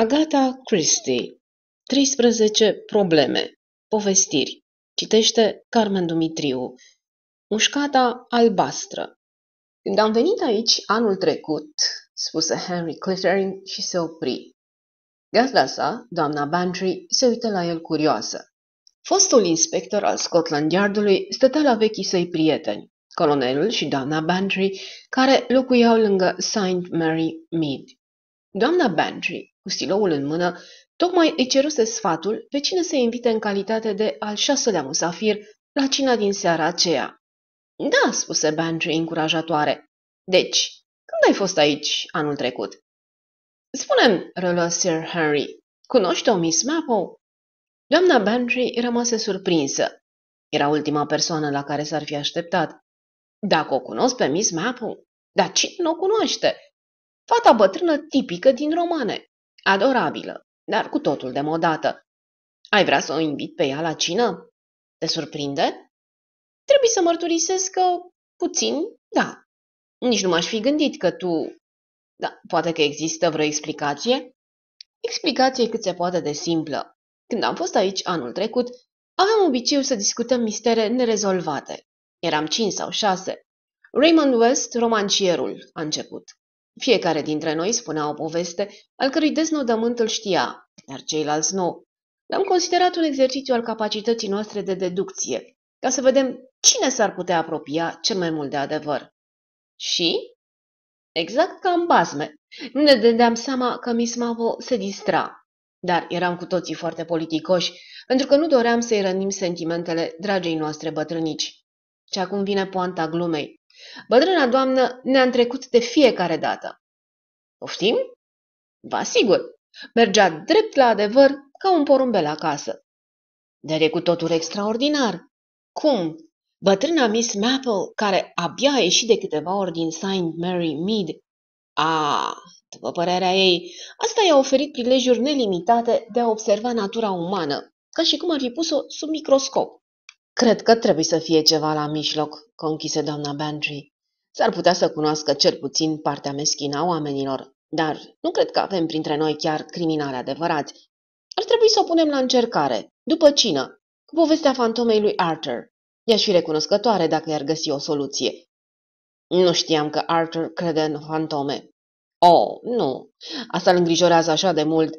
Agatha Christie "13 probleme. Povestiri". Citește Carmen Dumitriu. Mușcata albastră. Când am venit aici anul trecut, spuse Henry Clittering și se opri. Gazda sa, doamna Bantry, se uită la el curioasă. Fostul inspector al Scotland Yardului stătea la vechii săi prieteni, colonelul și doamna Bantry, care locuiau lângă St. Mary Mead. Doamna Bantry cu stiloul în mână, tocmai îi ceruse sfatul pe cine să invite în calitate de al șaselea musafir la cina din seara aceea. Da, spuse Bantry încurajatoare. Deci, când ai fost aici anul trecut? Spunem, rălă Sir Henry, cunoști o Miss Maple? Doamna Bantry rămase surprinsă. Era ultima persoană la care s-ar fi așteptat. Dacă o cunosc pe Miss Maple? Dar cine nu o cunoaște? Fata bătrână tipică din romane. Adorabilă, dar cu totul demodată. Ai vrea să o invit pe ea la cină? Te surprinde? Trebuie să mărturisesc că puțin, da. Nici nu m-aș fi gândit că tu... Da, poate că există vreo explicație? Explicație cât se poate de simplă. Când am fost aici anul trecut, aveam obiceiul să discutăm mistere nerezolvate. Eram cinci sau șase. Raymond West, romancierul, a început. Fiecare dintre noi spunea o poveste al cărui deznodământ îl știa, dar ceilalți nu. L-am considerat un exercițiu al capacității noastre de deducție, ca să vedem cine s-ar putea apropia cel mai mult de adevăr. Și? Exact ca în bazme. Nu ne dădeam seama că Mavo se distra. Dar eram cu toții foarte politicoși, pentru că nu doream să-i rănim sentimentele dragei noastre bătrânici. Și acum vine poanta glumei. Bătrâna doamnă ne-a întrecut de fiecare dată. Poftim? Vă asigur, mergea drept la adevăr ca un porumbel acasă. Dar e cu totul extraordinar. Cum? Bătrâna Miss Maple, care abia a ieșit de câteva ori din St. Mary Mead, a, după părerea ei, asta i-a oferit prilejuri nelimitate de a observa natura umană, ca și cum ar fi pus-o sub microscop. Cred că trebuie să fie ceva la mijloc, conchise doamna Bantry. S-ar putea să cunoască cel puțin partea meschină a oamenilor, dar nu cred că avem printre noi chiar criminali adevărați. Ar trebui să o punem la încercare, după cină, cu povestea fantomei lui Arthur. Ea și recunoscătoare dacă i-ar găsi o soluție. Nu știam că Arthur crede în fantome. Oh, nu. Asta îl îngrijorează așa de mult.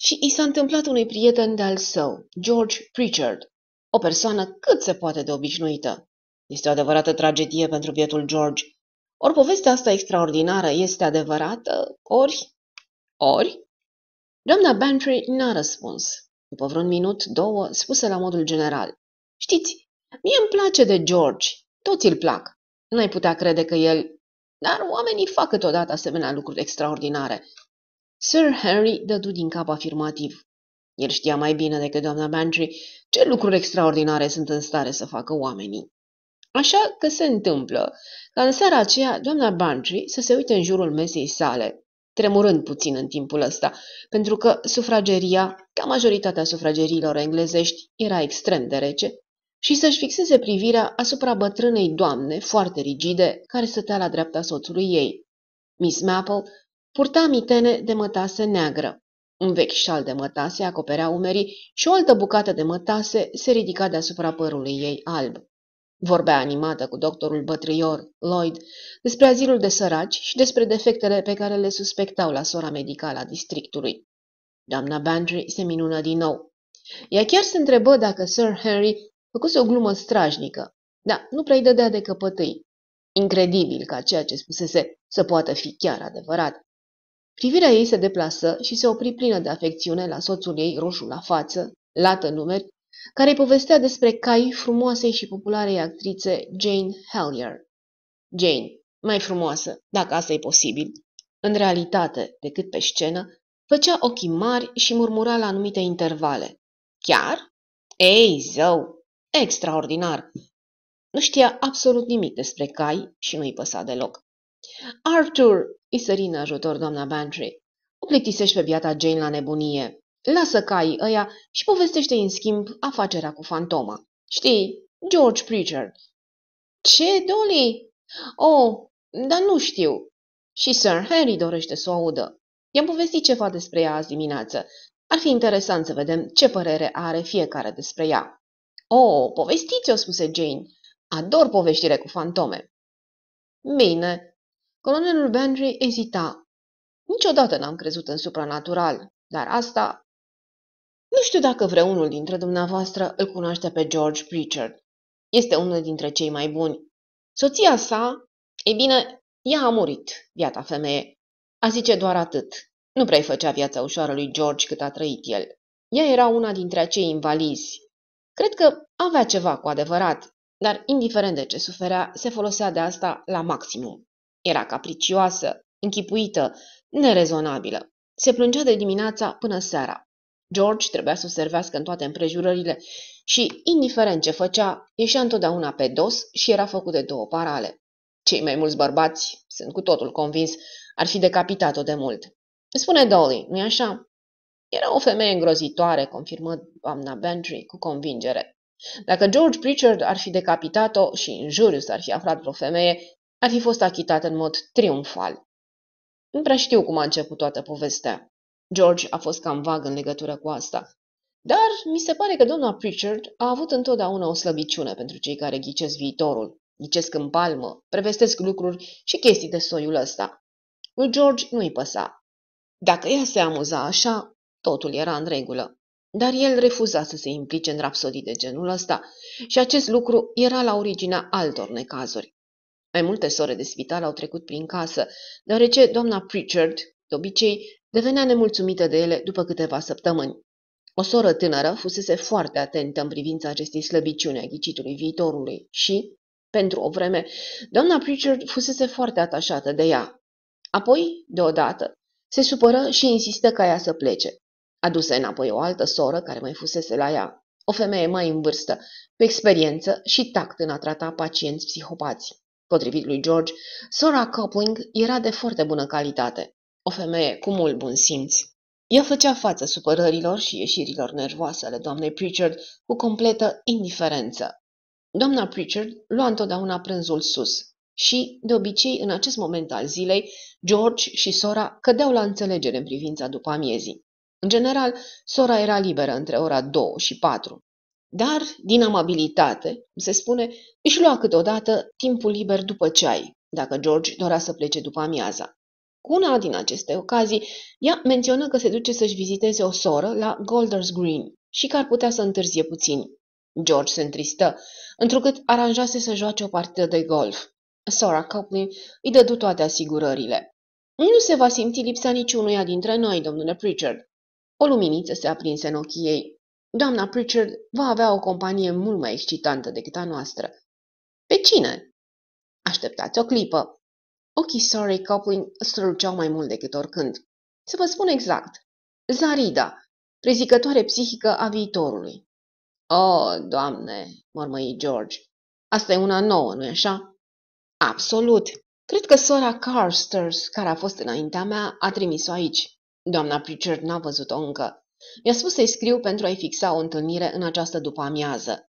Și i s-a întâmplat unui prieten de-al său, George Pritchard, o persoană cât se poate de obișnuită. Este o adevărată tragedie pentru bietul George. Ori povestea asta extraordinară este adevărată, ori... Ori? Doamna Bantry n-a răspuns. După vreun minut, două, spuse la modul general. Știți, mie îmi place de George. Toți îl plac. N-ai putea crede că el... Dar oamenii fac câteodată asemenea lucruri extraordinare. Sir Henry dădu din cap afirmativ. El știa mai bine decât doamna Bantry ce lucruri extraordinare sunt în stare să facă oamenii. Așa că se întâmplă ca în seara aceea doamna Bantry să se uite în jurul mesei sale, tremurând puțin în timpul ăsta, pentru că sufrageria, ca majoritatea sufragerilor englezești, era extrem de rece, și să-și fixeze privirea asupra bătrânei doamne foarte rigide care stătea la dreapta soțului ei. Miss Maple purta mitene de mătase neagră, un vechi șal de mătase acoperea umerii și o altă bucată de mătase se ridica deasupra părului ei alb. Vorbea animată cu doctorul bătrior, Lloyd, despre azilul de săraci și despre defectele pe care le suspectau la sora medicală a districtului. Doamna Bantry se minună din nou. Ea chiar se întrebă dacă Sir Henry făcuse o glumă strajnică. Da, nu prea-i dădea de căpătâi. Incredibil ca ceea ce spusese să poată fi chiar adevărat. Privirea ei se deplasă și se opri plină de afecțiune la soțul ei roșu la față, lată numeri, care îi povestea despre cai frumoasei și popularei actrițe Jane Hellier. Jane, mai frumoasă, dacă asta e posibil, în realitate decât pe scenă, făcea ochii mari și murmura la anumite intervale. Chiar? Ei, zău! Extraordinar! Nu știa absolut nimic despre cai și nu-i păsa deloc. Arthur, îi sări în ajutor doamna Bantry. O plictisești pe biata Jane la nebunie. Lasă caii ăia și povestește în schimb afacerea cu fantoma. Știi, George Preacher. Ce, Dolly? Oh, dar nu știu. Și Sir Harry dorește să o audă. I-am povestit ceva despre ea azi dimineață. Ar fi interesant să vedem ce părere are fiecare despre ea. Oh, povestiți-o, spuse Jane. Ador poveștire cu fantome. Bine, Colonelul Benry ezita. Niciodată n-am crezut în supranatural, dar asta... Nu știu dacă vreunul dintre dumneavoastră îl cunoaște pe George Pritchard. Este unul dintre cei mai buni. Soția sa, e bine, ea a murit, viata femeie. A zice doar atât. Nu prea făcea viața ușoară lui George cât a trăit el. Ea era una dintre acei invalizi. Cred că avea ceva cu adevărat, dar indiferent de ce suferea, se folosea de asta la maximum. Era capricioasă, închipuită, nerezonabilă. Se plângea de dimineața până seara. George trebuia să o servească în toate împrejurările și, indiferent ce făcea, ieșea întotdeauna pe dos și era făcut de două parale. Cei mai mulți bărbați, sunt cu totul convins, ar fi decapitat-o de mult. Spune Dolly, nu-i așa? Era o femeie îngrozitoare, confirmă doamna Bantry cu convingere. Dacă George Pritchard ar fi decapitat-o și în juriu s-ar fi aflat vreo femeie, ar fi fost achitat în mod triumfal. Nu prea știu cum a început toată povestea. George a fost cam vag în legătură cu asta. Dar mi se pare că doamna Pritchard a avut întotdeauna o slăbiciune pentru cei care ghicesc viitorul, ghicesc în palmă, prevestesc lucruri și chestii de soiul ăsta. Lui George nu-i păsa. Dacă ea se amuza așa, totul era în regulă. Dar el refuza să se implice în rapsodii de genul ăsta și acest lucru era la originea altor necazuri. Mai multe sore de spital au trecut prin casă, deoarece doamna Pritchard, de obicei, devenea nemulțumită de ele după câteva săptămâni. O soră tânără fusese foarte atentă în privința acestei slăbiciuni a ghicitului viitorului și, pentru o vreme, doamna Pritchard fusese foarte atașată de ea. Apoi, deodată, se supără și insistă ca ea să plece. Aduse înapoi o altă soră care mai fusese la ea, o femeie mai în vârstă, cu experiență și tact în a trata pacienți psihopați. Potrivit lui George, Sora Copling era de foarte bună calitate, o femeie cu mult bun simț. Ea făcea față supărărilor și ieșirilor nervoase ale doamnei Pritchard cu completă indiferență. Doamna Pritchard lua întotdeauna prânzul sus și, de obicei, în acest moment al zilei, George și Sora cădeau la înțelegere în privința după amiezii. În general, Sora era liberă între ora 2 și 4, dar, din amabilitate, se spune, își lua câteodată timpul liber după ceai, dacă George dorea să plece după amiaza. Cu una din aceste ocazii, ea menționă că se duce să-și viziteze o soră la Golders Green și că ar putea să întârzie puțin. George se întristă, întrucât aranjase să joace o partidă de golf. Sora Copley îi dădu toate asigurările. Nu se va simți lipsa niciunuia dintre noi, domnule Pritchard. O luminiță se aprinse în ochii ei. Doamna Pritchard va avea o companie mult mai excitantă decât a noastră. Pe cine? Așteptați o clipă. Ochii Sorry Copling străluceau mai mult decât oricând. Să vă spun exact. Zarida, prezicătoare psihică a viitorului. Oh, doamne, mormăi George, asta e una nouă, nu-i așa? Absolut. Cred că sora Carsters, care a fost înaintea mea, a trimis-o aici. Doamna Pritchard n-a văzut-o încă. Mi-a spus să-i scriu pentru a-i fixa o întâlnire în această după-amiază.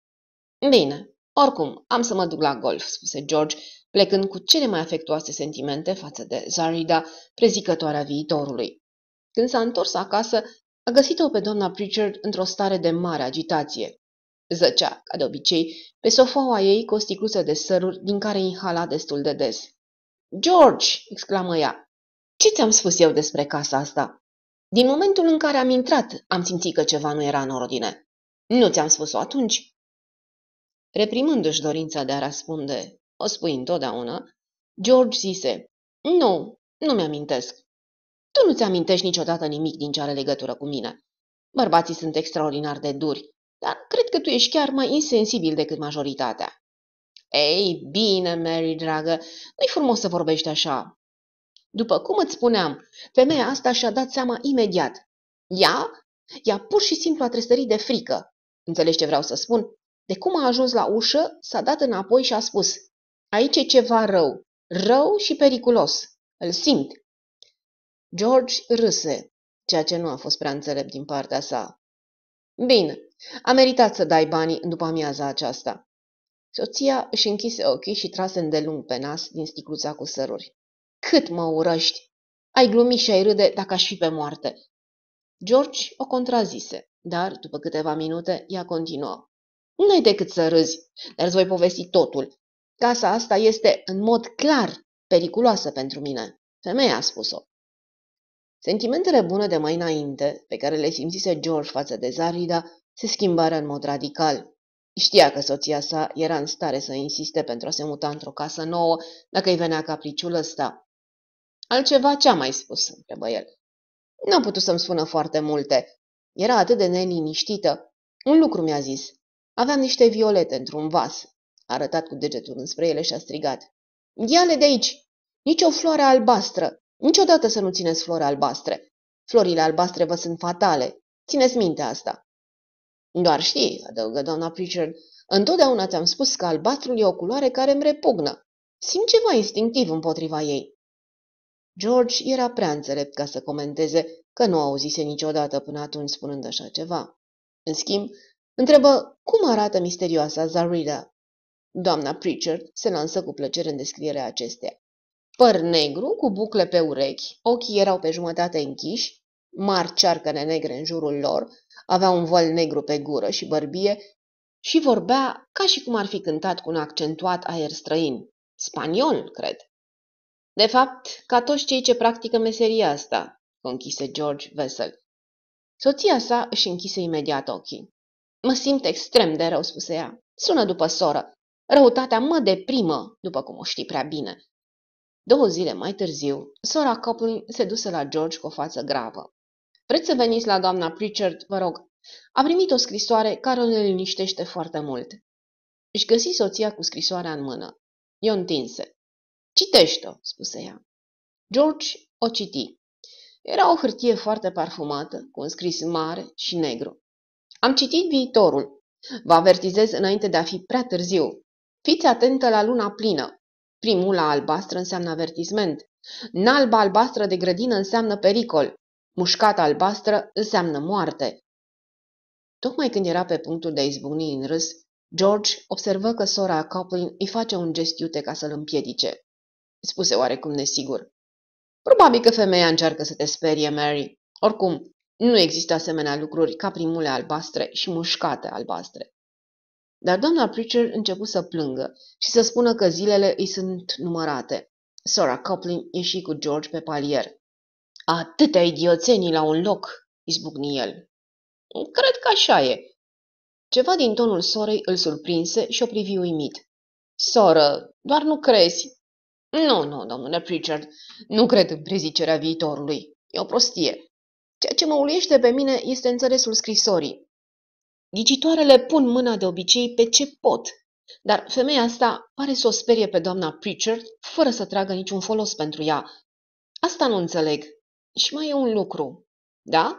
Bine, oricum, am să mă duc la golf, spuse George, plecând cu cele mai afectuoase sentimente față de Zarida, prezicătoarea viitorului. Când s-a întors acasă, a găsit-o pe doamna Pritchard într-o stare de mare agitație. Zăcea, ca de obicei, pe sofaua ei cu o sticluță de săruri din care inhala destul de des. George!" exclamă ea. Ce ți-am spus eu despre casa asta?" Din momentul în care am intrat, am simțit că ceva nu era în ordine. Nu ți-am spus-o atunci? Reprimându-și dorința de a răspunde, o spui întotdeauna, George zise, Nu, nu mi-amintesc. Tu nu-ți amintești niciodată nimic din ce are legătură cu mine. Bărbații sunt extraordinar de duri, dar cred că tu ești chiar mai insensibil decât majoritatea. Ei, bine, Mary, dragă, nu-i frumos să vorbești așa. După cum îți spuneam, femeia asta și-a dat seama imediat. Ea? Ea pur și simplu a trestărit de frică. Înțelegi ce vreau să spun? De cum a ajuns la ușă, s-a dat înapoi și a spus Aici e ceva rău, rău și periculos. Îl simt. George râse, ceea ce nu a fost prea înțelept din partea sa. Bine, a meritat să dai banii în după amiaza aceasta. Soția își închise ochii și trase îndelung pe nas din sticluța cu săruri. Cât mă urăști! Ai glumi și ai râde dacă aș fi pe moarte!" George o contrazise, dar, după câteva minute, ea continuă. Nu ai decât să râzi, dar îți voi povesti totul. Casa asta este, în mod clar, periculoasă pentru mine. Femeia a spus-o. Sentimentele bune de mai înainte, pe care le simțise George față de Zarida, se schimbară în mod radical. Știa că soția sa era în stare să insiste pentru a se muta într-o casă nouă, dacă îi venea capriciul ăsta. Altceva ce-a mai spus?" întrebă el. Nu a putut să-mi spună foarte multe. Era atât de neliniștită. Un lucru mi-a zis. Aveam niște violete într-un vas. A arătat cu degetul înspre ele și a strigat. Ia-le de aici! Nici o floare albastră! Niciodată să nu țineți flori albastre! Florile albastre vă sunt fatale. Țineți minte asta. Doar știi, adăugă doamna Pritchard, întotdeauna ți-am spus că albastrul e o culoare care îmi repugnă. Simt ceva instinctiv împotriva ei. George era prea înțelept ca să comenteze că nu auzise niciodată până atunci spunând așa ceva. În schimb, întrebă cum arată misterioasa Zarida. Doamna Pritchard se lansă cu plăcere în descrierea acesteia. Păr negru, cu bucle pe urechi, ochii erau pe jumătate închiși, mari cearcăne negre în jurul lor, avea un vol negru pe gură și bărbie și vorbea ca și cum ar fi cântat cu un accentuat aer străin. Spaniol, cred. De fapt, ca toți cei ce practică meseria asta, conchise George Vessel. Soția sa își închise imediat ochii. Mă simt extrem de rău, spuse ea. Sună după soră. Răutatea mă deprimă, după cum o știi prea bine. Două zile mai târziu, sora Copley se duse la George cu o față gravă. Vreți să veniți la doamna Pritchard, vă rog? A primit o scrisoare care o liniștește foarte mult. Își găsi soția cu scrisoarea în mână. I-o întinse. Citește-o, spuse ea. George o citi. Era o hârtie foarte parfumată, cu un scris mare și negru. Am citit viitorul. Vă avertizez înainte de a fi prea târziu. Fiți atentă la luna plină. Primul la albastră înseamnă avertisment. Nalba albastră de grădină înseamnă pericol. Mușcata albastră înseamnă moarte. Tocmai când era pe punctul de a izbucni în râs, George observă că sora Coplin îi face un gest iute ca să-l împiedice spuse oarecum nesigur. Probabil că femeia încearcă să te sperie, Mary. Oricum, nu există asemenea lucruri ca primule albastre și mușcate albastre. Dar doamna Preacher început să plângă și să spună că zilele îi sunt numărate. Sora Coplin ieși cu George pe palier. Atâtea idioțenii la un loc, izbucni el. Cred că așa e. Ceva din tonul sorei îl surprinse și o privi uimit. Soră, doar nu crezi. Nu, nu, domnule Pritchard, nu cred în prezicerea viitorului. E o prostie. Ceea ce mă uluiește pe mine este înțelesul scrisorii. Ghicitoarele pun mâna de obicei pe ce pot, dar femeia asta pare să o sperie pe doamna Pritchard fără să tragă niciun folos pentru ea. Asta nu înțeleg. Și mai e un lucru. Da?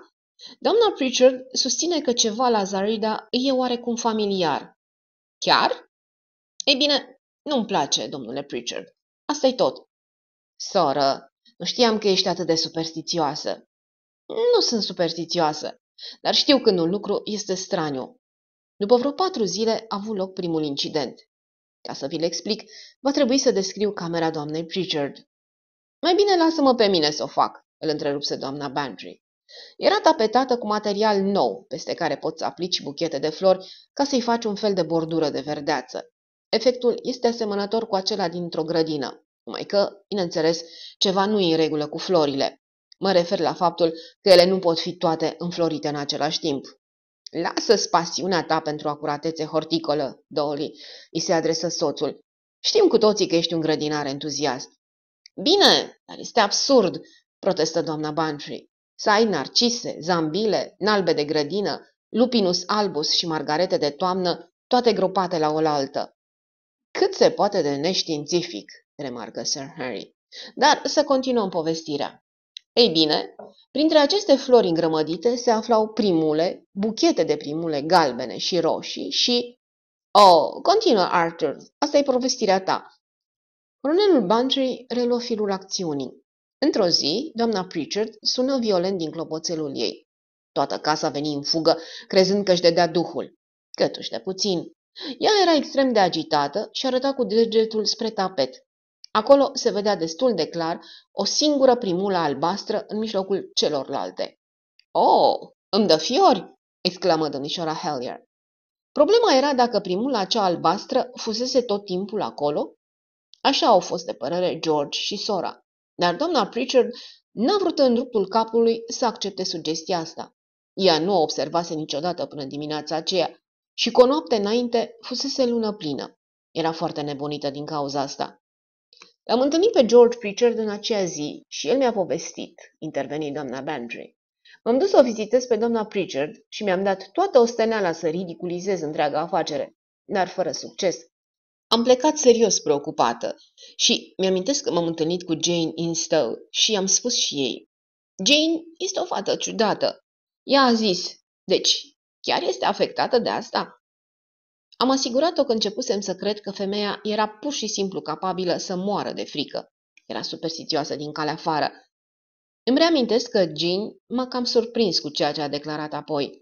Doamna Pritchard susține că ceva la Zarida îi e oarecum familiar. Chiar? Ei bine, nu-mi place, domnule Pritchard asta e tot. Soră, nu știam că ești atât de superstițioasă. Nu sunt superstițioasă, dar știu când un lucru este straniu. După vreo patru zile a avut loc primul incident. Ca să vi-l explic, va trebui să descriu camera doamnei Pritchard. Mai bine lasă-mă pe mine să o fac, îl întrerupse doamna Bantry. Era tapetată cu material nou, peste care poți aplici buchete de flori ca să-i faci un fel de bordură de verdeață. Efectul este asemănător cu acela dintr-o grădină. Numai că, bineînțeles, ceva nu e în regulă cu florile. Mă refer la faptul că ele nu pot fi toate înflorite în același timp. Lasă-ți pasiunea ta pentru acuratețe horticolă, Dolly, îi se adresă soțul. Știm cu toții că ești un grădinar entuziast. Bine, dar este absurd, protestă doamna Bantry. Să ai narcise, zambile, nalbe de grădină, lupinus albus și margarete de toamnă, toate gropate la oaltă. Cât se poate de neștiințific, remarcă Sir Harry. Dar să continuăm povestirea. Ei bine, printre aceste flori îngrămădite se aflau primule, buchete de primule galbene și roșii și... Oh, continuă Arthur, asta e povestirea ta. Colonelul Bantry reluă firul acțiunii. Într-o zi, doamna Pritchard sună violent din clopoțelul ei. Toată casa veni în fugă, crezând că își dădea duhul. Cătuși de puțin. Ea era extrem de agitată și arăta cu degetul spre tapet. Acolo se vedea destul de clar o singură primulă albastră în mijlocul celorlalte. Oh, îmi dă fiori!" exclamă domnișoara Hellier. Problema era dacă primula acea albastră fusese tot timpul acolo? Așa au fost de părere George și Sora, dar doamna Pritchard n-a vrut în dreptul capului să accepte sugestia asta. Ea nu o observase niciodată până dimineața aceea și cu o noapte înainte fusese lună plină. Era foarte nebunită din cauza asta. L-am întâlnit pe George Pritchard în acea zi și el mi-a povestit, interveni doamna Bandry. M-am dus să o vizitez pe doamna Pritchard și mi-am dat toată osteneala să ridiculizez întreaga afacere, dar fără succes. Am plecat serios preocupată și mi-amintesc că m-am întâlnit cu Jane Instow și i-am spus și ei. Jane este o fată ciudată. Ea a zis, deci, chiar este afectată de asta? Am asigurat-o că începusem să cred că femeia era pur și simplu capabilă să moară de frică. Era superstițioasă din calea afară. Îmi reamintesc că Jean m-a cam surprins cu ceea ce a declarat apoi.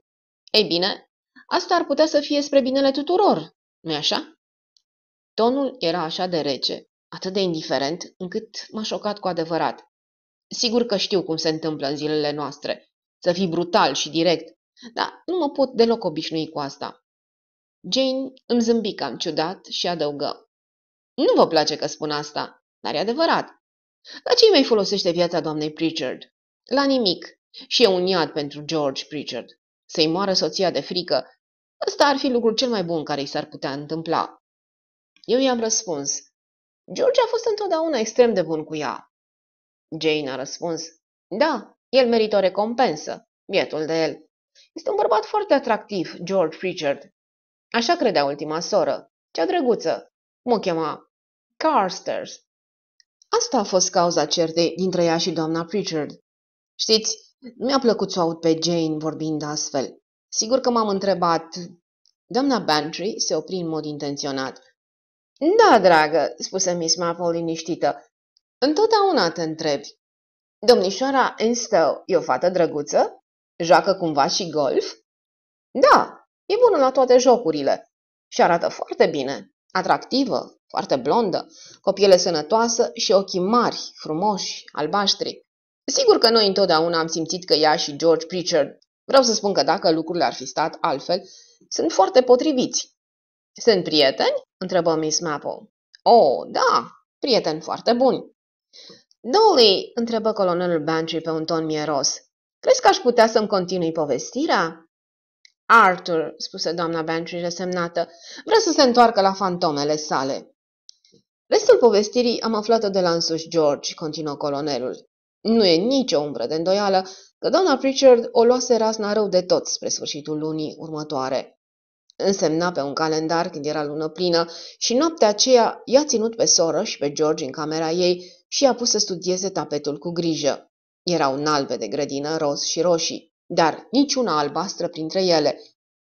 Ei bine, asta ar putea să fie spre binele tuturor, nu-i așa? Tonul era așa de rece, atât de indiferent, încât m-a șocat cu adevărat. Sigur că știu cum se întâmplă în zilele noastre. Să fii brutal și direct, dar nu mă pot deloc obișnui cu asta. Jane îmi zâmbi cam ciudat și adăugă. Nu vă place că spun asta, dar e adevărat. La ce mai folosește viața doamnei Pritchard? La nimic. Și e un iad pentru George Pritchard. Să-i moară soția de frică. Ăsta ar fi lucrul cel mai bun care i s-ar putea întâmpla. Eu i-am răspuns. George a fost întotdeauna extrem de bun cu ea. Jane a răspuns. Da, el merită o recompensă. Bietul de el. Este un bărbat foarte atractiv, George Pritchard, Așa credea ultima soră, cea drăguță. Mă chema Carsters. Asta a fost cauza certei dintre ea și doamna Pritchard. Știți, mi-a plăcut să o aud pe Jane vorbind astfel. Sigur că m-am întrebat... Doamna Bantry se opri în mod intenționat. Da, dragă, spuse Miss Marple liniștită. Întotdeauna te întrebi. Domnișoara Enstow e o fată drăguță? Joacă cumva și golf? Da, E bună la toate jocurile și arată foarte bine, atractivă, foarte blondă, cu o piele sănătoasă și ochii mari, frumoși, albaștri. Sigur că noi întotdeauna am simțit că ea și George Pritchard, vreau să spun că dacă lucrurile ar fi stat altfel, sunt foarte potriviți. Sunt prieteni? întrebă Miss Maple. Oh, da, prieteni foarte buni. Dolly, întrebă colonelul Bantry pe un ton mieros, crezi că aș putea să-mi continui povestirea? Arthur, spuse doamna Bantry resemnată, vrea să se întoarcă la fantomele sale. Restul povestirii am aflat-o de la însuși George, continuă colonelul. Nu e nicio umbră de îndoială că doamna Pritchard o luase rasna rău de tot spre sfârșitul lunii următoare. Însemna pe un calendar când era lună plină și noaptea aceea i-a ținut pe soră și pe George în camera ei și i-a pus să studieze tapetul cu grijă. Erau nalbe de grădină, roz și roșii dar niciuna albastră printre ele.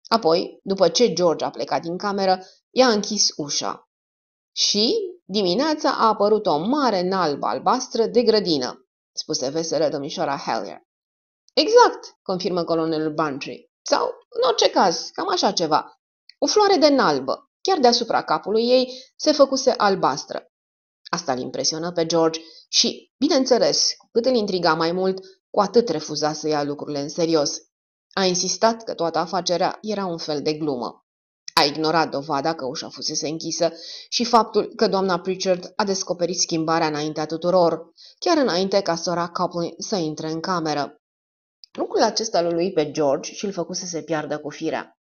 Apoi, după ce George a plecat din cameră, i-a închis ușa. Și dimineața a apărut o mare nalbă albastră de grădină, spuse veselă domnișoara Hellier. Exact, confirmă colonelul Bantry. Sau, în orice caz, cam așa ceva. O floare de nalbă, chiar deasupra capului ei, se făcuse albastră. Asta îl impresionă pe George și, bineînțeles, cât îl intriga mai mult, cu atât refuza să ia lucrurile în serios. A insistat că toată afacerea era un fel de glumă. A ignorat dovada că ușa fusese închisă și faptul că doamna Pritchard a descoperit schimbarea înaintea tuturor, chiar înainte ca sora Coplin să intre în cameră. Lucrul acesta lui, lui pe George și l făcuse să se piardă cu firea.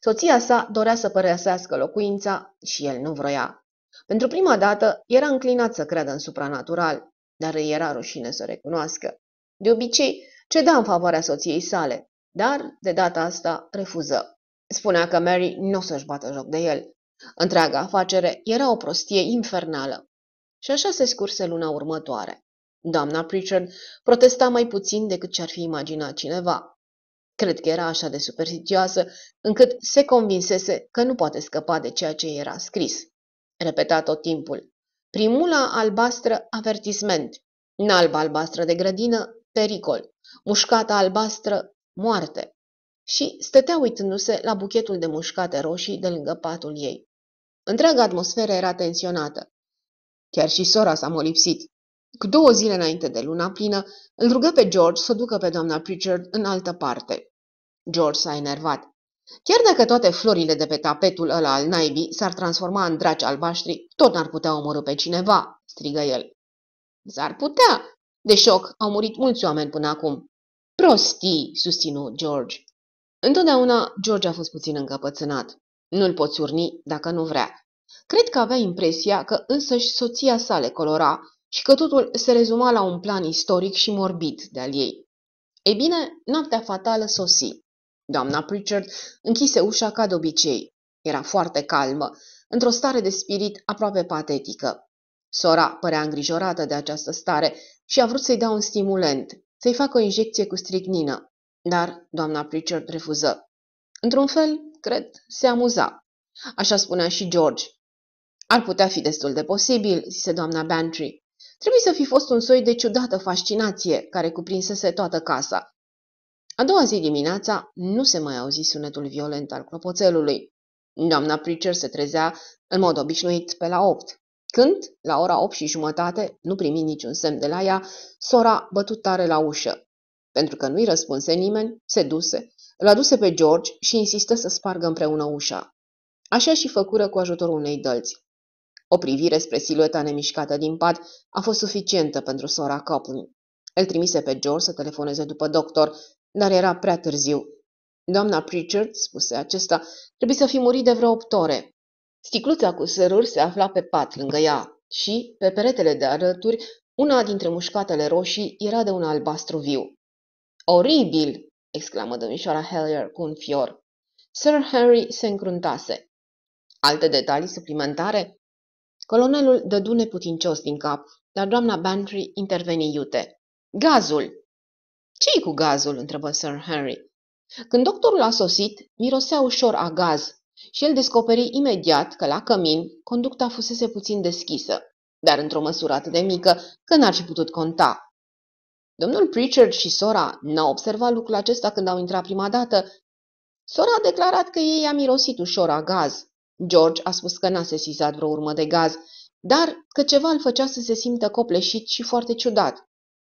Soția sa dorea să părăsească locuința și el nu vroia. Pentru prima dată era înclinat să creadă în supranatural, dar îi era rușine să recunoască. De obicei, ceda în favoarea soției sale, dar de data asta refuză. Spunea că Mary nu o să-și bată joc de el. Întreaga afacere era o prostie infernală. Și așa se scurse luna următoare. Doamna Pritchard protesta mai puțin decât ce-ar fi imaginat cineva. Cred că era așa de superstițioasă încât se convinsese că nu poate scăpa de ceea ce era scris. Repeta tot timpul. Primula albastră avertisment, în alba albastră de grădină, pericol, mușcata albastră, moarte. Și stătea uitându-se la buchetul de mușcate roșii de lângă patul ei. Întreaga atmosferă era tensionată. Chiar și sora s-a molipsit. Cu două zile înainte de luna plină, îl rugă pe George să ducă pe doamna Pritchard în altă parte. George s-a enervat. Chiar dacă toate florile de pe tapetul ăla al naibii s-ar transforma în draci albaștri, tot n-ar putea omorâ pe cineva, strigă el. S-ar putea, de șoc au murit mulți oameni până acum. Prostii, susținu George. Întotdeauna George a fost puțin încăpățânat. Nu-l poți urni dacă nu vrea. Cred că avea impresia că însăși soția sa le colora și că totul se rezuma la un plan istoric și morbid de-al ei. Ei bine, noaptea fatală sosi. Doamna Pritchard închise ușa ca de obicei. Era foarte calmă, într-o stare de spirit aproape patetică. Sora părea îngrijorată de această stare și a vrut să-i dea un stimulent, să-i facă o injecție cu strignină, dar doamna Pritchard refuză. Într-un fel, cred, se amuza. Așa spunea și George. Ar putea fi destul de posibil, zise doamna Bantry. Trebuie să fi fost un soi de ciudată fascinație care cuprinsese toată casa. A doua zi dimineața nu se mai auzi sunetul violent al clopoțelului. Doamna Pritchard se trezea în mod obișnuit pe la opt. Când, la ora opt și jumătate, nu primi niciun semn de la ea, sora bătut tare la ușă. Pentru că nu-i răspunse nimeni, se duse, L-a duse pe George și insistă să spargă împreună ușa. Așa și făcură cu ajutorul unei dălți. O privire spre silueta nemișcată din pat a fost suficientă pentru sora Copley. El trimise pe George să telefoneze după doctor, dar era prea târziu. Doamna Pritchard, spuse acesta, trebuie să fi murit de vreo opt ore. Sticluța cu săruri se afla pe pat lângă ea și, pe peretele de alături, una dintre mușcatele roșii era de un albastru viu. Oribil!" exclamă domnișoara Hellier cu un fior. Sir Henry se încruntase. Alte detalii suplimentare? Colonelul dădu neputincios din cap, dar doamna Bantry interveni iute. Gazul! ce cu gazul?" întrebă Sir Henry. Când doctorul a sosit, mirosea ușor a gaz, și el descoperi imediat că la cămin conducta fusese puțin deschisă, dar într-o măsură atât de mică că n-ar fi putut conta. Domnul Pritchard și sora n-au observat lucrul acesta când au intrat prima dată. Sora a declarat că ei a mirosit ușor a gaz. George a spus că n-a sesizat vreo urmă de gaz, dar că ceva îl făcea să se simtă copleșit și foarte ciudat.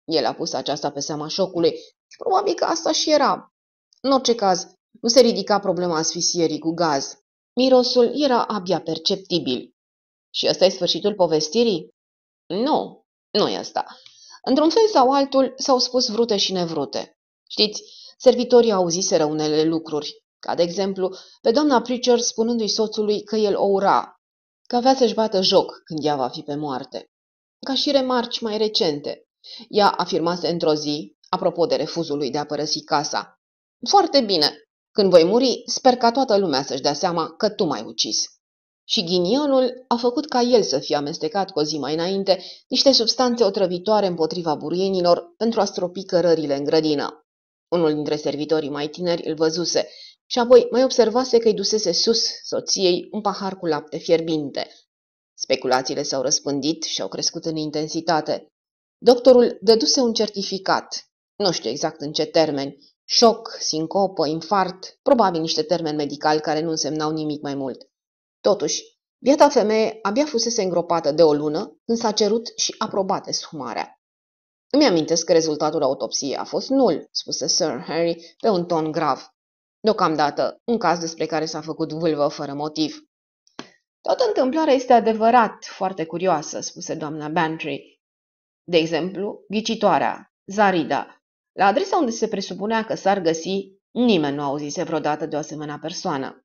El a pus aceasta pe seama șocului și probabil că asta și era. În orice caz, nu se ridica problema asfisierii cu gaz. Mirosul era abia perceptibil. Și ăsta e sfârșitul povestirii? Nu, nu e asta. Într-un fel sau altul s-au spus vrute și nevrute. Știți, servitorii auziseră unele lucruri, ca de exemplu pe doamna Pritchard spunându-i soțului că el o ura, că avea să-și bată joc când ea va fi pe moarte. Ca și remarci mai recente. Ea afirmase într-o zi, apropo de refuzul lui de a părăsi casa. Foarte bine, când voi muri, sper ca toată lumea să-și dea seama că tu m-ai ucis. Și ghinionul a făcut ca el să fie amestecat cu o zi mai înainte niște substanțe otrăvitoare împotriva buruienilor pentru a stropi cărările în grădină. Unul dintre servitorii mai tineri îl văzuse și apoi mai observase că îi dusese sus soției un pahar cu lapte fierbinte. Speculațiile s-au răspândit și au crescut în intensitate. Doctorul dăduse un certificat, nu știu exact în ce termeni, Șoc, sincopă, infart, probabil niște termeni medicali care nu însemnau nimic mai mult. Totuși, biata femeie abia fusese îngropată de o lună când s-a cerut și aprobat sumarea. Îmi amintesc că rezultatul autopsiei a fost nul, spuse Sir Harry pe un ton grav. Deocamdată, un caz despre care s-a făcut vâlvă fără motiv. Toată întâmplarea este adevărat foarte curioasă, spuse doamna Bantry. De exemplu, ghicitoarea, Zarida, la adresa unde se presupunea că s-ar găsi, nimeni nu auzise vreodată de o asemenea persoană.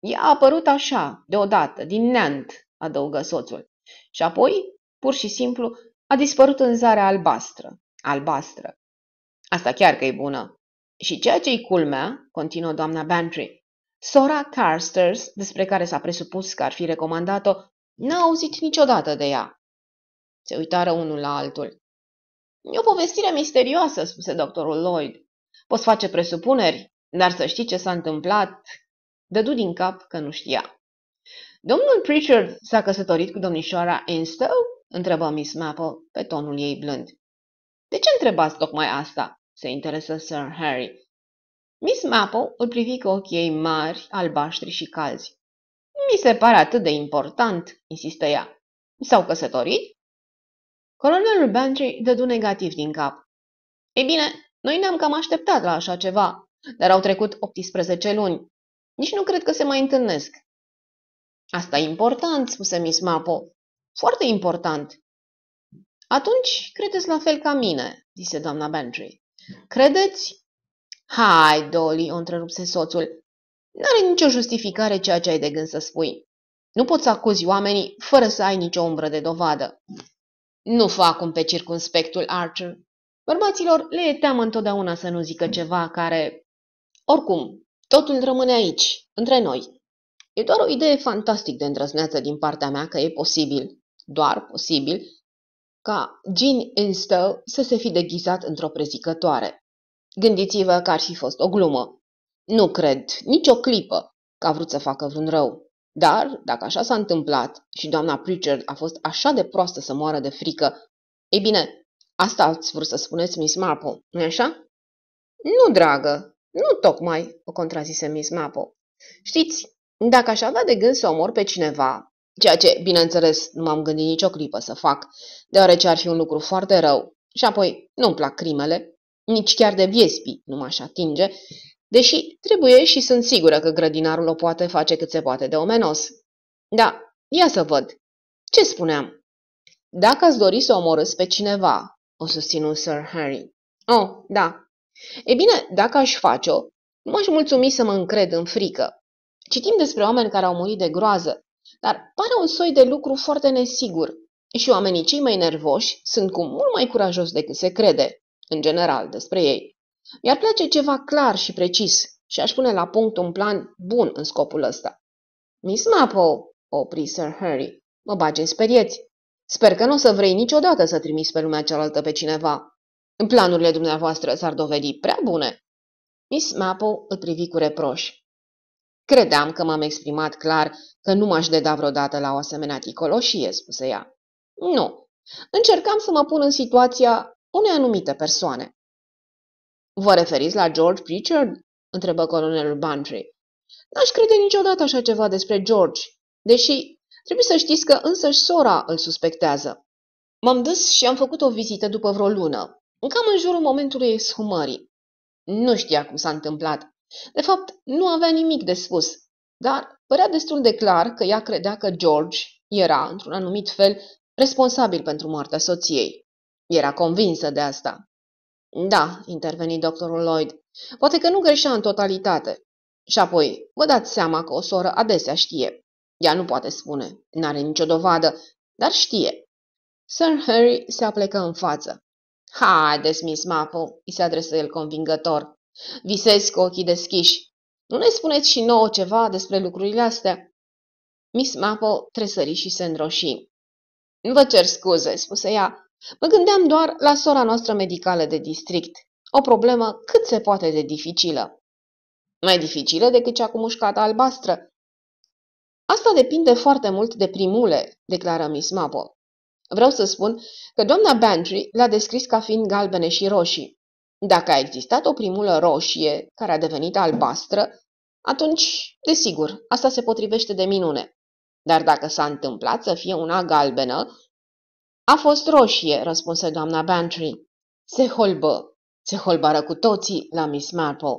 Ea a apărut așa, deodată, din neant, adăugă soțul. Și apoi, pur și simplu, a dispărut în zarea albastră. Albastră. Asta chiar că e bună. Și ceea ce-i culmea, continuă doamna Bantry, sora Carsters, despre care s-a presupus că ar fi recomandat-o, n-a auzit niciodată de ea. Se uitară unul la altul. E o povestire misterioasă, spuse doctorul Lloyd. Poți face presupuneri, dar să știi ce s-a întâmplat. Dădu din cap că nu știa. Domnul Pritchard s-a căsătorit cu domnișoara Instow? întrebă Miss Maple pe tonul ei blând. De ce întrebați tocmai asta? se interesă Sir Harry. Miss Maple îl privi cu ochii ei mari, albaștri și calzi. Mi se pare atât de important, insistă ea. S-au căsătorit Colonelul Bantry dădu negativ din cap. Ei bine, noi ne-am cam așteptat la așa ceva, dar au trecut 18 luni. Nici nu cred că se mai întâlnesc. Asta e important, spuse Miss Mapo. Foarte important. Atunci credeți la fel ca mine, zise doamna Bantry. Credeți? Hai, Dolly, o întrerupse soțul. N-are nicio justificare ceea ce ai de gând să spui. Nu poți acuzi oamenii fără să ai nicio umbră de dovadă. Nu fă acum pe circunspectul Archer. Bărbaților le e teamă întotdeauna să nu zică ceva care... Oricum, totul rămâne aici, între noi. E doar o idee fantastic de îndrăzneață din partea mea că e posibil, doar posibil, ca Jean Instow să se fi deghizat într-o prezicătoare. Gândiți-vă că ar fi fost o glumă. Nu cred, nicio clipă, că a vrut să facă vreun rău. Dar, dacă așa s-a întâmplat și doamna Pritchard a fost așa de proastă să moară de frică, ei bine, asta ați vrut să spuneți, Miss Marple, nu-i așa? Nu, dragă, nu tocmai, o contrazise Miss Marple. Știți, dacă aș avea de gând să omor pe cineva, ceea ce, bineînțeles, nu m-am gândit nicio clipă să fac, deoarece ar fi un lucru foarte rău, și apoi nu-mi plac crimele, nici chiar de viespi nu m-aș atinge, Deși trebuie și sunt sigură că grădinarul o poate face cât se poate de omenos. Da, ia să văd. Ce spuneam? Dacă ați dori să omorâți pe cineva, o susținu Sir Harry. Oh, da. E bine, dacă aș face-o, m-aș mulțumi să mă încred în frică. Citim despre oameni care au murit de groază, dar pare un soi de lucru foarte nesigur și oamenii cei mai nervoși sunt cu mult mai curajos decât se crede, în general, despre ei. Mi-ar place ceva clar și precis și aș pune la punct un plan bun în scopul ăsta. Miss Maple, opri Sir Harry, mă bage în sperieți. Sper că nu o să vrei niciodată să trimiți pe lumea cealaltă pe cineva. În planurile dumneavoastră s-ar dovedi prea bune. Miss Maple îl privi cu reproș. Credeam că m-am exprimat clar că nu m-aș deda vreodată la o asemenea ticoloșie, spuse ea. Nu. Încercam să mă pun în situația unei anumite persoane. Vă referiți la George Pritchard?" întrebă colonelul Bantry. N-aș crede niciodată așa ceva despre George, deși trebuie să știți că însăși sora îl suspectează. M-am dus și am făcut o vizită după vreo lună, cam în jurul momentului exhumării. Nu știa cum s-a întâmplat. De fapt, nu avea nimic de spus, dar părea destul de clar că ea credea că George era, într-un anumit fel, responsabil pentru moartea soției. Era convinsă de asta. Da, interveni doctorul Lloyd. Poate că nu greșea în totalitate. Și apoi, vă dați seama că o soră adesea știe. Ea nu poate spune, n-are nicio dovadă, dar știe. Sir Harry se aplecă în față. Haideți, Miss Maple, îi se adresă el convingător. Visezi cu ochii deschiși. Nu ne spuneți și nouă ceva despre lucrurile astea? Miss Maple tresări și se îndroși. Vă cer scuze, spuse ea, Mă gândeam doar la sora noastră medicală de district, o problemă cât se poate de dificilă. Mai dificilă decât cea cu mușcata albastră. Asta depinde foarte mult de primule, declară Miss Mapo. Vreau să spun că doamna Bantry l-a descris ca fiind galbene și roșii. Dacă a existat o primulă roșie care a devenit albastră, atunci, desigur, asta se potrivește de minune. Dar dacă s-a întâmplat să fie una galbenă a fost roșie,” răspunse doamna Bantry. Se holbă. Se holbară cu toții la Miss Marple.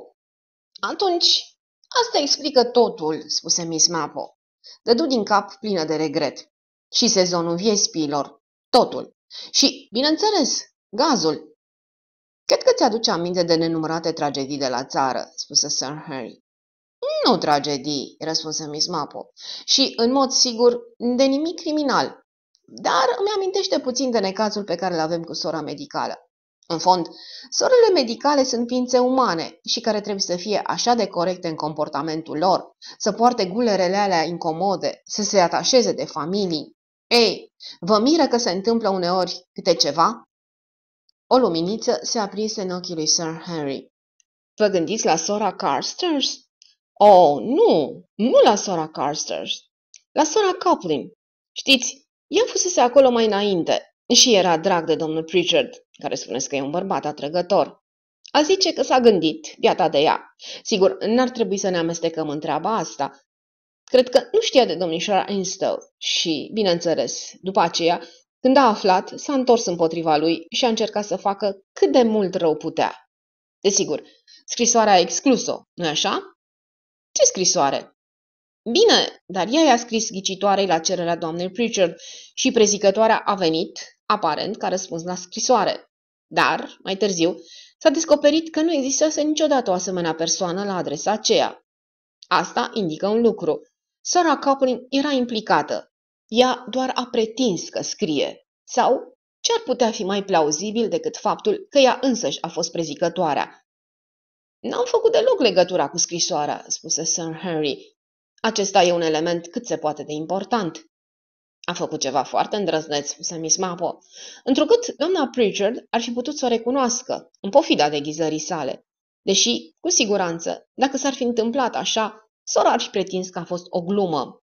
Atunci, asta explică totul,” spuse Miss Marple. Dădu din cap plină de regret. Și sezonul viespiilor. Totul. Și, bineînțeles, gazul. Cred că ți-aduce aminte de nenumărate tragedii de la țară," spuse Sir Harry. Nu tragedii," răspunse Miss Mapo, și, în mod sigur, de nimic criminal. Dar îmi amintește puțin de necazul pe care îl avem cu sora medicală. În fond, sorele medicale sunt ființe umane și care trebuie să fie așa de corecte în comportamentul lor, să poarte gulerele alea incomode, să se atașeze de familii. Ei, vă miră că se întâmplă uneori câte ceva? O luminiță se aprinse în ochii lui Sir Henry. Vă gândiți la sora Carstairs? Oh, nu, nu la sora Carstairs, la sora Coplin. Știți, el fusese acolo mai înainte și era drag de domnul Pritchard, care spuneți că e un bărbat atrăgător. A zice că s-a gândit, piata de ea. Sigur, n-ar trebui să ne amestecăm în treaba asta. Cred că nu știa de domnișoara Einstein și, bineînțeles, după aceea, când a aflat, s-a întors împotriva lui și a încercat să facă cât de mult rău putea. Desigur, scrisoarea a exclus-o, nu-i așa? Ce scrisoare? Bine, dar ea i-a scris ghicitoarei la cererea doamnei Pritchard și prezicătoarea a venit, aparent, ca răspuns la scrisoare. Dar, mai târziu, s-a descoperit că nu existase niciodată o asemenea persoană la adresa aceea. Asta indică un lucru. Sora Coplin era implicată. Ea doar a pretins că scrie. Sau ce ar putea fi mai plauzibil decât faptul că ea însăși a fost prezicătoarea? N-am făcut deloc legătura cu scrisoarea, spuse Sir Henry, acesta e un element cât se poate de important. A făcut ceva foarte îndrăzneț, spuse Miss Mapo, întrucât doamna Pritchard ar fi putut să o recunoască, în pofida deghizării sale. Deși, cu siguranță, dacă s-ar fi întâmplat așa, sora ar fi pretins că a fost o glumă.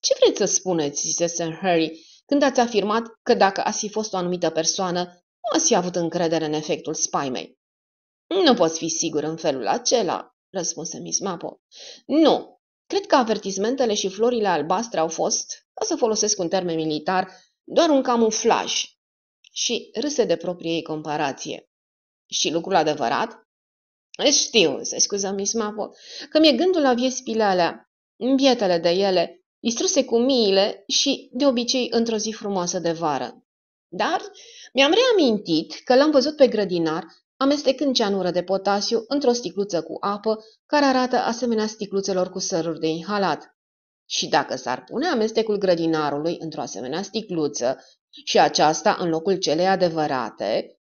Ce vreți să spuneți, zise Sir Harry, când ați afirmat că dacă ați fi fost o anumită persoană, nu ați fi avut încredere în efectul spaimei? Nu poți fi sigur în felul acela, răspunse Miss Mapo. Nu, Cred că avertismentele și florile albastre au fost, o să folosesc un termen militar, doar un camuflaj. Și râse de proprie ei comparație. Și lucrul adevărat? Știu, se scuză Miss Mapo, că mi-e gândul la viespile alea, bietele de ele, distruse cu miile și, de obicei, într-o zi frumoasă de vară. Dar mi-am reamintit că l-am văzut pe grădinar amestecând ceanură de potasiu într-o sticluță cu apă, care arată asemenea sticluțelor cu săruri de inhalat. Și dacă s-ar pune amestecul grădinarului într-o asemenea sticluță și aceasta în locul celei adevărate,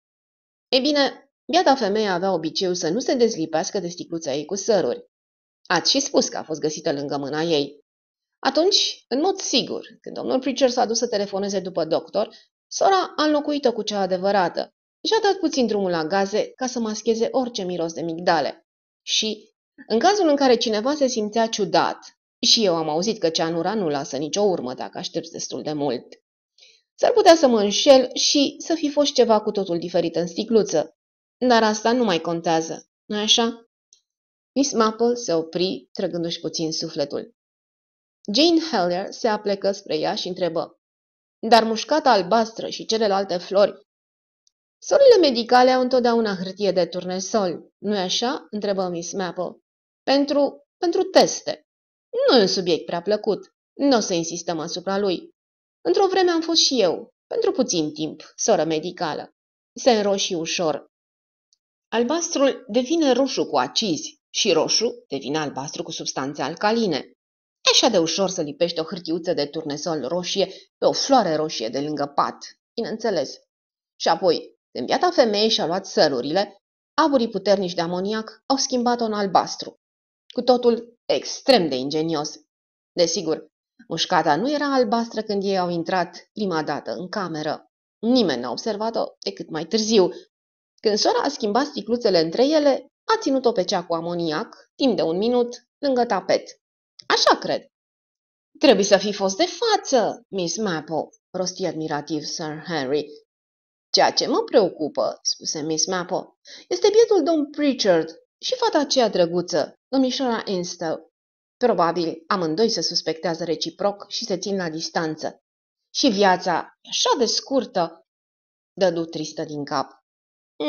e bine, biata femeie avea obiceiul să nu se dezlipească de sticluța ei cu săruri. Ați și spus că a fost găsită lângă mâna ei. Atunci, în mod sigur, când domnul Preacher s-a dus să telefoneze după doctor, sora a înlocuit-o cu cea adevărată și-a dat puțin drumul la gaze ca să mascheze orice miros de migdale. Și, în cazul în care cineva se simțea ciudat, și eu am auzit că ceanura nu lasă nicio urmă dacă aștepți destul de mult. S-ar putea să mă înșel și să fi fost ceva cu totul diferit în sticluță, dar asta nu mai contează, nu așa? Miss Maple se opri, trăgându-și puțin sufletul. Jane Heller se aplecă spre ea și întrebă. Dar mușcata albastră și celelalte flori Sorile medicale au întotdeauna hârtie de turnesol, nu-i așa?" întrebă Miss Maple. Pentru, pentru teste. Nu e un subiect prea plăcut. Nu o să insistăm asupra lui. Într-o vreme am fost și eu, pentru puțin timp, soră medicală. Se înroșii ușor. Albastrul devine roșu cu acizi și roșu devine albastru cu substanțe alcaline. E așa de ușor să lipești o hârtiuță de turnesol roșie pe o floare roșie de lângă pat, bineînțeles. Și apoi, viața femeie și-a luat sărurile, aburii puternici de amoniac au schimbat-o în albastru. Cu totul extrem de ingenios. Desigur, mușcata nu era albastră când ei au intrat prima dată în cameră. Nimeni n-a observat-o decât mai târziu. Când sora a schimbat sticluțele între ele, a ținut-o pe cea cu amoniac, timp de un minut, lângă tapet. Așa cred. Trebuie să fi fost de față, Miss Maple, rosti admirativ Sir Henry. Ceea ce mă preocupă, spuse Miss Mapo, este bietul domn Pritchard și fata aceea drăguță, domnișoara Instow. Probabil amândoi se suspectează reciproc și se țin la distanță. Și viața așa de scurtă, dădu tristă din cap.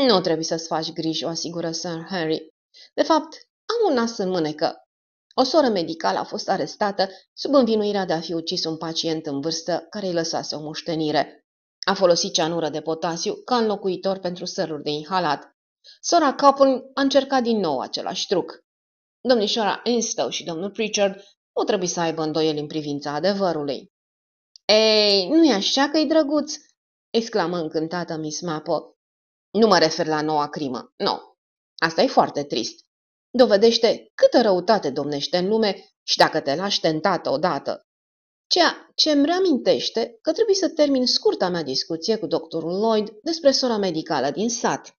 Nu trebuie să-ți faci griji, o asigură Sir Harry. De fapt, am un nas în mânecă. O soră medicală a fost arestată sub învinuirea de a fi ucis un pacient în vârstă care îi lăsase o moștenire. A folosit ceanură de potasiu ca înlocuitor pentru săruri de inhalat. Sora Capul a încercat din nou același truc. Domnișoara Instow și domnul Pritchard nu trebuie să aibă îndoieli în privința adevărului. Ei, nu-i așa că-i drăguț?" exclamă încântată Miss Mapo. Nu mă refer la noua crimă, nu. Asta e foarte trist. Dovedește câtă răutate domnește în lume și dacă te lași tentată odată ceea ce îmi reamintește că trebuie să termin scurta mea discuție cu doctorul Lloyd despre sora medicală din sat.